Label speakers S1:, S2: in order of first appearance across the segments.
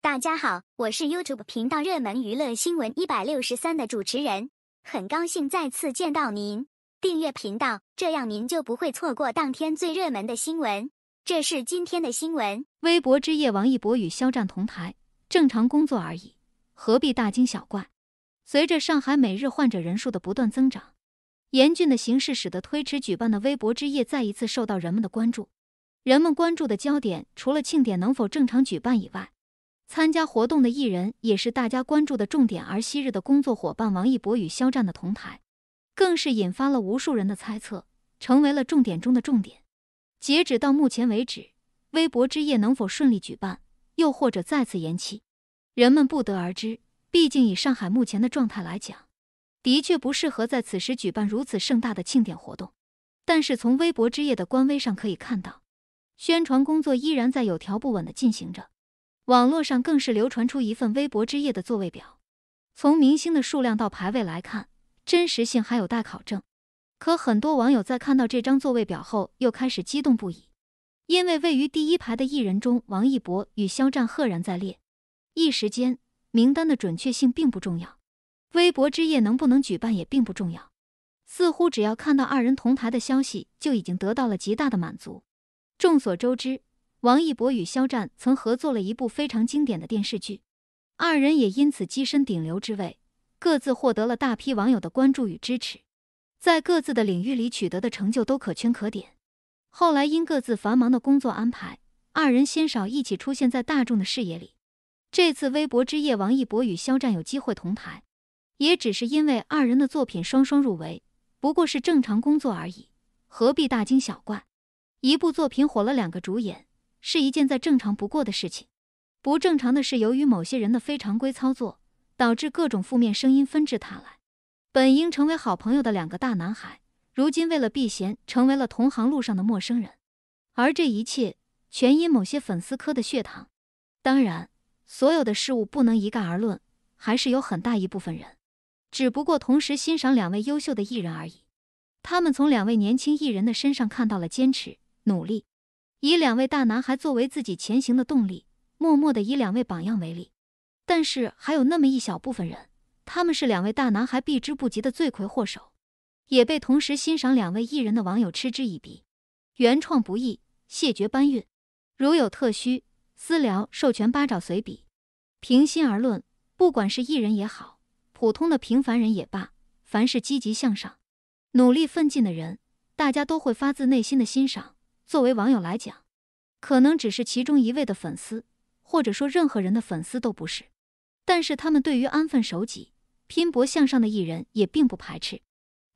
S1: 大家好，我是 YouTube 频道热门娱乐新闻一百六十三的主持人，很高兴再次见到您。订阅频道，这样您就不会错过当天最热门的新闻。这是今天的新闻：微博之夜，王一博与肖战同台，正常工作而已，何必大惊小怪？随着上海每日患者人数的不断增长，严峻的形势使得推迟举办的微博之夜再一次受到人们的关注。人们关注的焦点除了庆典能否正常举办以外。参加活动的艺人也是大家关注的重点，而昔日的工作伙伴王一博与肖战的同台，更是引发了无数人的猜测，成为了重点中的重点。截止到目前为止，微博之夜能否顺利举办，又或者再次延期，人们不得而知。毕竟以上海目前的状态来讲，的确不适合在此时举办如此盛大的庆典活动。但是从微博之夜的官微上可以看到，宣传工作依然在有条不紊的进行着。网络上更是流传出一份微博之夜的座位表，从明星的数量到排位来看，真实性还有待考证。可很多网友在看到这张座位表后，又开始激动不已，因为位于第一排的艺人中，王一博与肖战赫然在列。一时间，名单的准确性并不重要，微博之夜能不能举办也并不重要，似乎只要看到二人同台的消息，就已经得到了极大的满足。众所周知。王一博与肖战曾合作了一部非常经典的电视剧，二人也因此跻身顶流之位，各自获得了大批网友的关注与支持，在各自的领域里取得的成就都可圈可点。后来因各自繁忙的工作安排，二人鲜少一起出现在大众的视野里。这次微博之夜，王一博与肖战有机会同台，也只是因为二人的作品双双入围，不过是正常工作而已，何必大惊小怪？一部作品火了，两个主演。是一件再正常不过的事情，不正常的是由于某些人的非常规操作，导致各种负面声音纷至沓来。本应成为好朋友的两个大男孩，如今为了避嫌，成为了同行路上的陌生人。而这一切，全因某些粉丝科的血糖。当然，所有的事物不能一概而论，还是有很大一部分人，只不过同时欣赏两位优秀的艺人而已。他们从两位年轻艺人的身上看到了坚持、努力。以两位大男孩作为自己前行的动力，默默的以两位榜样为例。但是还有那么一小部分人，他们是两位大男孩避之不及的罪魁祸首，也被同时欣赏两位艺人的网友嗤之以鼻。原创不易，谢绝搬运。如有特需，私聊授权八爪随笔。平心而论，不管是艺人也好，普通的平凡人也罢，凡是积极向上、努力奋进的人，大家都会发自内心的欣赏。作为网友来讲，可能只是其中一位的粉丝，或者说任何人的粉丝都不是。但是他们对于安分守己、拼搏向上的艺人也并不排斥，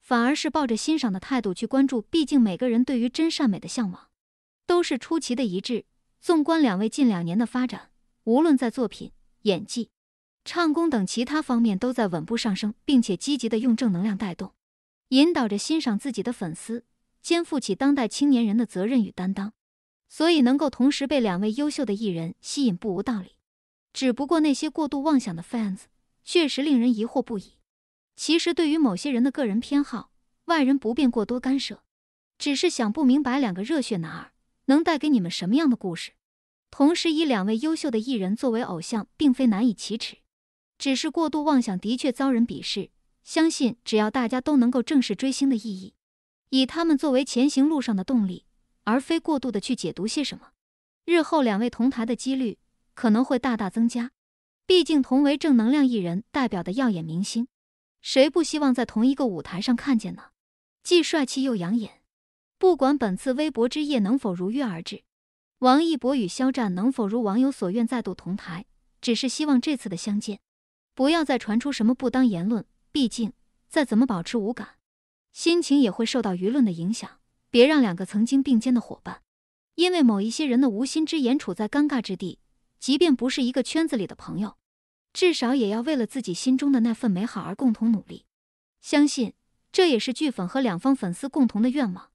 S1: 反而是抱着欣赏的态度去关注。毕竟每个人对于真善美的向往，都是出奇的一致。纵观两位近两年的发展，无论在作品、演技、唱功等其他方面，都在稳步上升，并且积极的用正能量带动，引导着欣赏自己的粉丝。肩负起当代青年人的责任与担当，所以能够同时被两位优秀的艺人吸引，不无道理。只不过那些过度妄想的 fans 确实令人疑惑不已。其实对于某些人的个人偏好，外人不便过多干涉。只是想不明白两个热血男儿能带给你们什么样的故事。同时以两位优秀的艺人作为偶像，并非难以启齿。只是过度妄想的确遭人鄙视。相信只要大家都能够正视追星的意义。以他们作为前行路上的动力，而非过度的去解读些什么。日后两位同台的几率可能会大大增加，毕竟同为正能量艺人代表的耀眼明星，谁不希望在同一个舞台上看见呢？既帅气又养眼。不管本次微博之夜能否如约而至，王一博与肖战能否如网友所愿再度同台，只是希望这次的相见，不要再传出什么不当言论。毕竟再怎么保持无感。心情也会受到舆论的影响，别让两个曾经并肩的伙伴，因为某一些人的无心之言处在尴尬之地。即便不是一个圈子里的朋友，至少也要为了自己心中的那份美好而共同努力。相信这也是剧粉和两方粉丝共同的愿望。